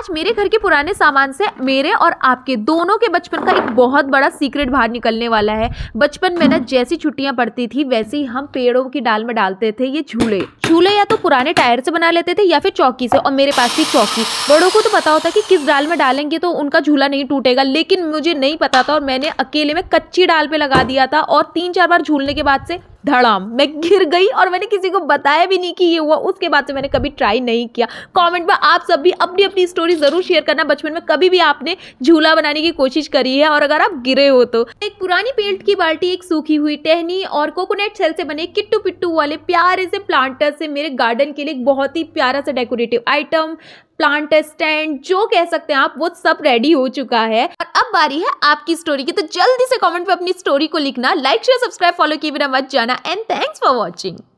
आज मेरे घर के पुराने सामान से मेरे और आपके दोनों के बचपन का एक बहुत बड़ा सीक्रेट बाहर निकलने वाला है बचपन में ना जैसी छुट्टियां पड़ती थी वैसे ही हम पेड़ों की डाल में डालते थे ये झूले झूले या तो पुराने टायर से बना लेते थे या फिर चौकी से और मेरे पास थी चौकी बड़ों को तो पता होता कि किस डाल में डालेंगे तो उनका झूला नहीं टूटेगा लेकिन मुझे नहीं पता था और मैंने अकेले में कच्ची डाल पे लगा दिया था और तीन चार बार झूलने के बाद से धड़ाम मैं गिर गई और मैंने किसी को बताया भी नहीं कि ये हुआ उसके बाद से मैंने कभी ट्राई नहीं किया कमेंट में आप सब भी अपनी अपनी स्टोरी ज़रूर शेयर करना बचपन में कभी भी आपने झूला बनाने की कोशिश करी है और अगर आप गिरे हो तो एक पुरानी पेल्ट की बाल्टी एक सूखी हुई टहनी और कोकोनट सेल से बने किट्टू पिट्टू वाले प्यारे से प्लांटर से मेरे गार्डन के लिए एक बहुत ही प्यारा सा डेकोरेटिव आइटम प्लांट स्टैंड जो कह सकते हैं आप वो सब रेडी हो चुका है और अब बारी है आपकी स्टोरी की तो जल्दी से कमेंट पर अपनी स्टोरी को लिखना लाइक शेयर सब्सक्राइब फॉलो किए बिना मत जाना एंड थैंक्स फॉर वॉचिंग